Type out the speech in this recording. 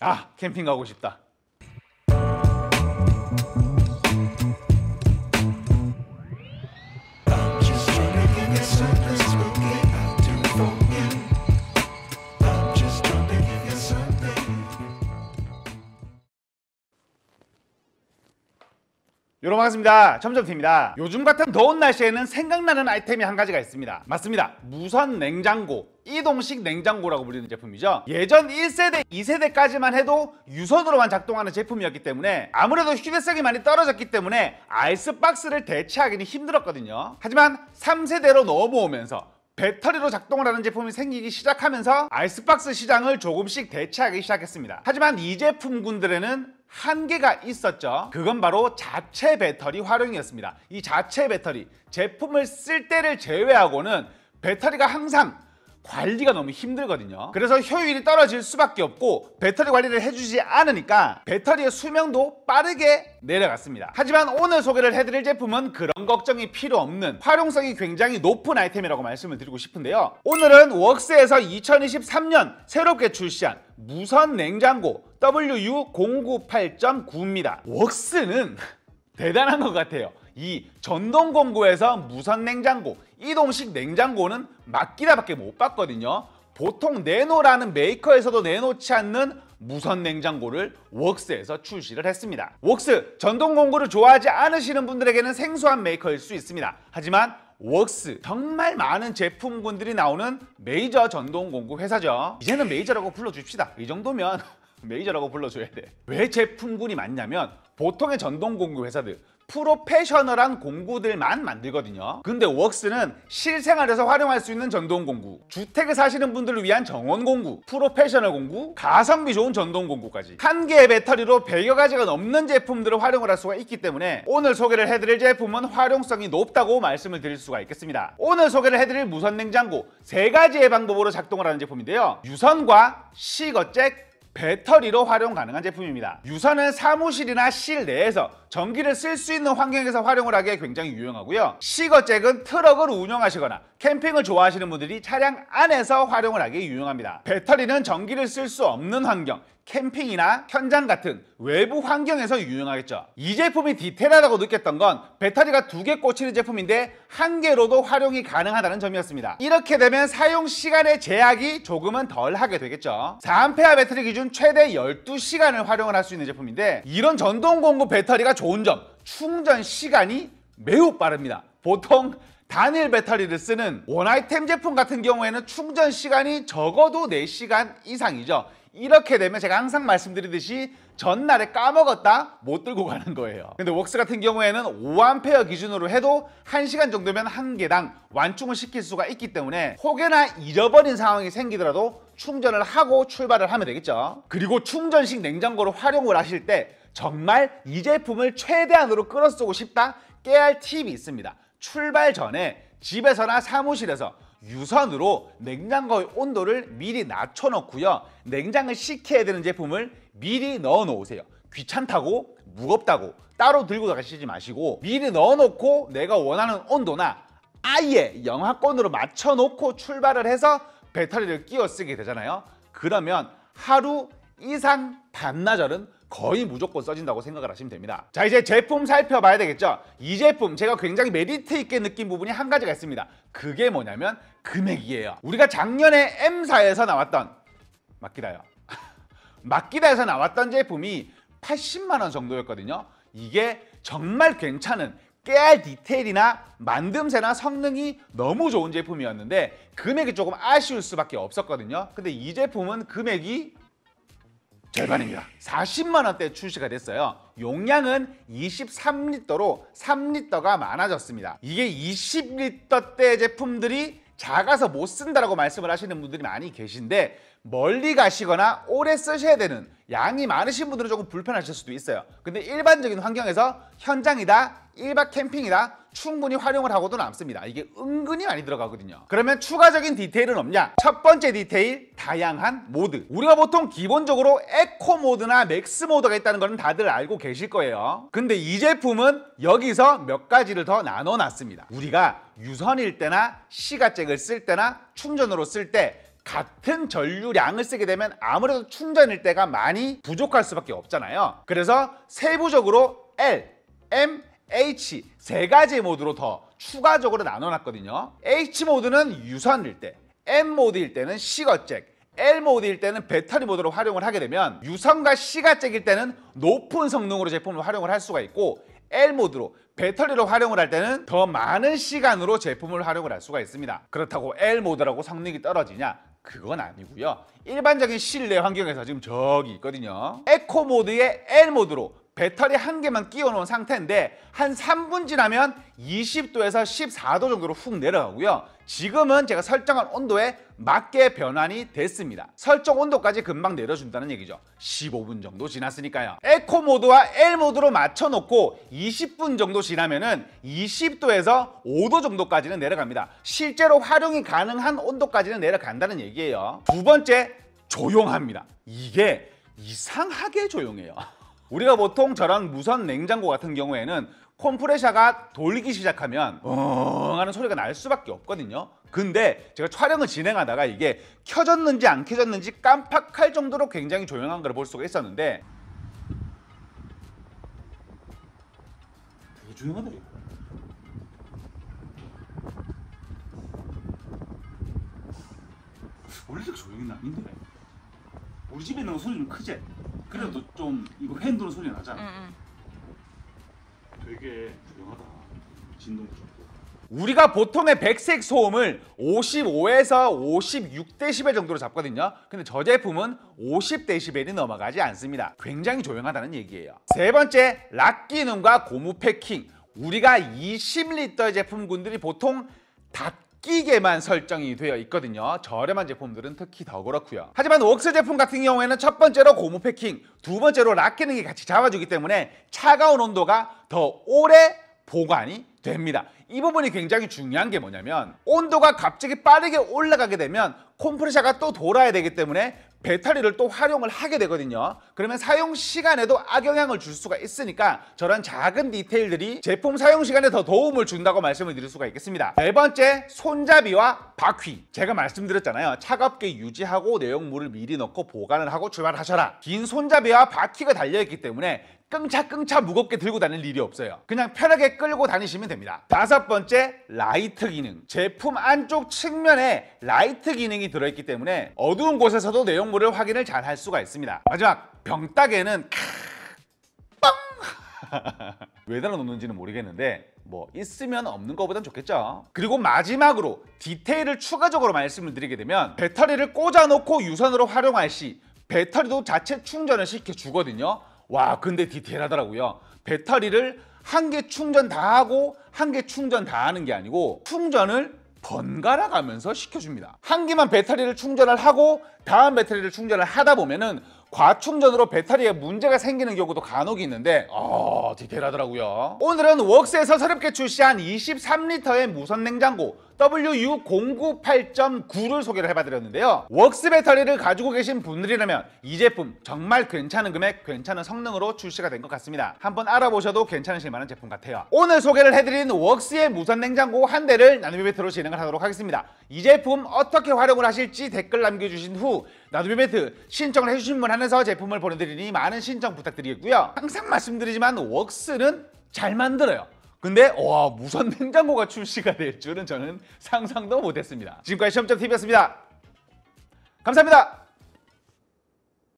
아, 캠핑 가고 싶다. 여러분 반갑습니다 점점TV입니다 요즘 같은 더운 날씨에는 생각나는 아이템이 한 가지가 있습니다 맞습니다 무선 냉장고 이동식 냉장고라고 불리는 제품이죠 예전 1세대, 2세대까지만 해도 유선으로만 작동하는 제품이었기 때문에 아무래도 휴대성이 많이 떨어졌기 때문에 아이스박스를 대체하기는 힘들었거든요 하지만 3세대로 넘어오면서 배터리로 작동을 하는 제품이 생기기 시작하면서 아이스박스 시장을 조금씩 대체하기 시작했습니다. 하지만 이 제품군들에는 한계가 있었죠. 그건 바로 자체 배터리 활용이었습니다. 이 자체 배터리, 제품을 쓸 때를 제외하고는 배터리가 항상 관리가 너무 힘들거든요 그래서 효율이 떨어질 수밖에 없고 배터리 관리를 해주지 않으니까 배터리의 수명도 빠르게 내려갔습니다 하지만 오늘 소개를 해드릴 제품은 그런 걱정이 필요 없는 활용성이 굉장히 높은 아이템이라고 말씀을 드리고 싶은데요 오늘은 웍스에서 2023년 새롭게 출시한 무선 냉장고 WU098.9입니다. 웍스는 대단한 것 같아요. 이 전동 공구에서 무선 냉장고, 이동식 냉장고는 막기다밖에못 봤거든요. 보통 네노라는 메이커에서도 내놓지 않는 무선 냉장고를 웍스에서 출시를 했습니다. 웍스 전동 공구를 좋아하지 않으시는 분들에게는 생소한 메이커일 수 있습니다. 하지만 웍스 정말 많은 제품군들이 나오는 메이저 전동 공구 회사죠. 이제는 메이저라고 불러줍시다. 이 정도면 메이저라고 불러줘야 돼. 왜 제품군이 많냐면 보통의 전동공구 회사들 프로페셔널한 공구들만 만들거든요 근데 웍스는 실생활에서 활용할 수 있는 전동공구 주택에 사시는 분들을 위한 정원공구 프로페셔널 공구 가성비 좋은 전동공구까지 한 개의 배터리로 100여 가지가 넘는 제품들을 활용할 수가 있기 때문에 오늘 소개를 해드릴 제품은 활용성이 높다고 말씀을 드릴 수가 있겠습니다 오늘 소개를 해드릴 무선 냉장고 세 가지의 방법으로 작동을 하는 제품인데요 유선과 시거잭 배터리로 활용 가능한 제품입니다. 유선은 사무실이나 실내에서 전기를 쓸 수 있는 환경에서 활용을 하기에 굉장히 유용하고요. 시거잭은 트럭을 운영하시거나 캠핑을 좋아하시는 분들이 차량 안에서 활용을 하기에 유용합니다. 배터리는 전기를 쓸 수 없는 환경, 캠핑이나 현장 같은 외부 환경에서 유용하겠죠. 이 제품이 디테일하다고 느꼈던 건 배터리가 두 개 꽂히는 제품인데 한 개로도 활용이 가능하다는 점이었습니다. 이렇게 되면 사용 시간의 제약이 조금은 덜 하게 되겠죠. 4A 배터리 기준 최대 12시간을 활용을 할 수 있는 제품인데 이런 전동 공구 배터리가 좋은 점 충전 시간이 매우 빠릅니다. 보통 단일 배터리를 쓰는 원아이템 제품 같은 경우에는 충전 시간이 적어도 4시간 이상이죠. 이렇게 되면 제가 항상 말씀드리듯이 전날에 까먹었다 못 들고 가는 거예요. 근데 웍스 같은 경우에는 5A 기준으로 해도 1시간 정도면 한 개당 완충을 시킬 수가 있기 때문에 혹여나 잃어버린 상황이 생기더라도 충전을 하고 출발을 하면 되겠죠. 그리고 충전식 냉장고를 활용을 하실 때 정말 이 제품을 최대한으로 끌어쓰고 싶다 깨알 팁이 있습니다. 출발 전에 집에서나 사무실에서 유선으로 냉장고의 온도를 미리 낮춰놓고요. 냉장을 시켜야 되는 제품을 미리 넣어놓으세요. 귀찮다고 무겁다고 따로 들고 가시지 마시고 미리 넣어놓고 내가 원하는 온도나 아예 영하권으로 맞춰놓고 출발을 해서 배터리를 끼워 쓰게 되잖아요. 그러면 하루 이상 반나절은 거의 무조건 써진다고 생각을 하시면 됩니다. 자 이제 제품 살펴봐야 되겠죠. 이 제품 제가 굉장히 메리트 있게 느낀 부분이 한 가지가 있습니다. 그게 뭐냐면 금액이에요. 우리가 작년에 M사에서 나왔던 막기다요. 막기다에서 나왔던 제품이 80만 원 정도였거든요. 이게 정말 괜찮은 깨알 디테일이나 만듦새나 성능이 너무 좋은 제품이었는데 금액이 조금 아쉬울 수밖에 없었거든요. 근데 이 제품은 금액이 절반입니다. 40만 원대 출시가 됐어요. 용량은 23리터로 3리터가 많아졌습니다. 이게 20리터대 제품들이 작아서 못 쓴다라고 말씀을 하시는 분들이 많이 계신데 멀리 가시거나 오래 쓰셔야 되는 양이 많으신 분들은 조금 불편하실 수도 있어요. 근데 일반적인 환경에서 현장이다, 1박 캠핑이다 충분히 활용을 하고도 남습니다. 이게 은근히 많이 들어가거든요. 그러면 추가적인 디테일은 없냐? 첫 번째 디테일, 다양한 모드. 우리가 보통 기본적으로 에코 모드나 맥스 모드가 있다는 거는 다들 알고 계실 거예요. 근데 이 제품은 여기서 몇 가지를 더 나눠놨습니다. 우리가 유선일 때나 시가잭을 쓸 때나 충전으로 쓸때 같은 전류량을 쓰게 되면 아무래도 충전일 때가 많이 부족할 수밖에 없잖아요. 그래서 세부적으로 L, M, H 세 가지 모드로 더 추가적으로 나눠놨거든요. H 모드는 유선일 때, M 모드일 때는 시거잭, L 모드일 때는 배터리 모드로 활용을 하게 되면 유선과 시가잭일 때는 높은 성능으로 제품을 활용을 할 수가 있고 L 모드로 배터리로 활용을 할 때는 더 많은 시간으로 제품을 활용을 할 수가 있습니다. 그렇다고 L 모드라고 성능이 떨어지냐? 그건 아니고요. 일반적인 실내 환경에서 지금 저기 있거든요. 에코 모드의 L 모드로 배터리 한 개만 끼워 놓은 상태인데 한 3분 지나면 20도에서 14도 정도로 훅 내려가고요. 지금은 제가 설정한 온도에 맞게 변환이 됐습니다. 설정 온도까지 금방 내려준다는 얘기죠. 15분 정도 지났으니까요. 에코 모드와 L 모드로 맞춰놓고 20분 정도 지나면 은 20도에서 5도 정도까지는 내려갑니다. 실제로 활용이 가능한 온도까지는 내려간다는 얘기예요. 두 번째, 조용합니다. 이게 이상하게 조용해요. 우리가 보통 저런 무선 냉장고 같은 경우에는 컴프레셔가 돌기 시작하면 엉 어. 하는 소리가 날 수밖에 없거든요. 근데 제가 촬영을 진행하다가 이게 켜졌는지 안 켜졌는지 깜빡할 정도로 굉장히 조용한 걸 볼 수가 있었는데 되게 조용하다 원래 이렇게 조용히 나는데 우리 집에 나는 소리 좀 크지? 그래도 좀 이거 핸드는 소리 나잖아. 되게 조용하다. 진동도 우리가 보통의 백색 소음을 55에서 5 6데시 정도로 잡거든요 근데 저 제품은 5 0데시벨 넘어가지 않습니다 굉장히 조용하다는 얘기예요 세 번째 락 기능과 고무 패킹 우리가 2 0리 제품군들이 보통 다 끼게만 설정이 되어 있거든요 저렴한 제품들은 특히 더 그렇고요 하지만 웍스 제품 같은 경우에는 첫 번째로 고무 패킹 두 번째로 락 기능이 같이 잡아주기 때문에 차가운 온도가 더 오래 보관이 됩니다. 이 부분이 굉장히 중요한 게 뭐냐면 온도가 갑자기 빠르게 올라가게 되면 컴프레셔가 또 돌아야 되기 때문에 배터리를 또 활용을 하게 되거든요. 그러면 사용 시간에도 악영향을 줄 수가 있으니까 저런 작은 디테일들이 제품 사용 시간에 더 도움을 준다고 말씀을 드릴 수가 있겠습니다. 네 번째, 손잡이와 바퀴. 제가 말씀드렸잖아요. 차갑게 유지하고 내용물을 미리 넣고 보관을 하고 출발하셔라. 긴 손잡이와 바퀴가 달려있기 때문에 끙차끙차 무겁게 들고 다닐 일이 없어요. 그냥 편하게 끌고 다니시면 보시면 됩니다. 다섯 번째, 라이트 기능. 제품 안쪽 측면에 라이트 기능이 들어있기 때문에 어두운 곳에서도 내용물을 확인을 잘 할 수가 있습니다. 마지막, 병따개는 빵! 왜 달아놓는지는 모르겠는데 뭐 있으면 없는 것보단 좋겠죠 그리고 마지막으로 디테일을 추가적으로 말씀을 드리게 되면 배터리를 꽂아놓고 유선으로 활용할 시 배터리도 자체 충전을 시켜주거든요 와 근데 디테일하더라고요 배터리를 한개 충전 다 하고 한 개 충전 다 하는 게 아니고 충전을 번갈아 가면서 시켜줍니다. 한 개만 배터리를 충전을 하고 다음 배터리를 충전을 하다 보면은 과충전으로 배터리에 문제가 생기는 경우도 간혹 있는데 어 디테일하더라고요 오늘은 웍스에서 새롭게 출시한 23리터의 무선 냉장고 w u 0 9 8 9를 소개를 해봐드렸는데요. 웍스 배터리를 가지고 계신 분들이라면 이 제품 정말 괜찮은 금액, 괜찮은 성능으로 출시가 된 것 같습니다. 한번 알아보셔도 괜찮으실 만한 제품 같아요. 오늘 소개를 해드린 웍스의 무선 냉장고 한 대를 나누비 배트로 진행을 하도록 하겠습니다. 이 제품 어떻게 활용을 하실지 댓글 남겨주신 후 나눔비 배트 신청을 해주신 분 한해서 제품을 보내드리니 많은 신청 부탁드리겠고요. 항상 말씀드리지만 웍스는 잘 만들어요. 근데 와 무선 냉장고가 출시가 될 줄은 저는 상상도 못했습니다. 지금까지 시험점 TV였습니다. 감사합니다.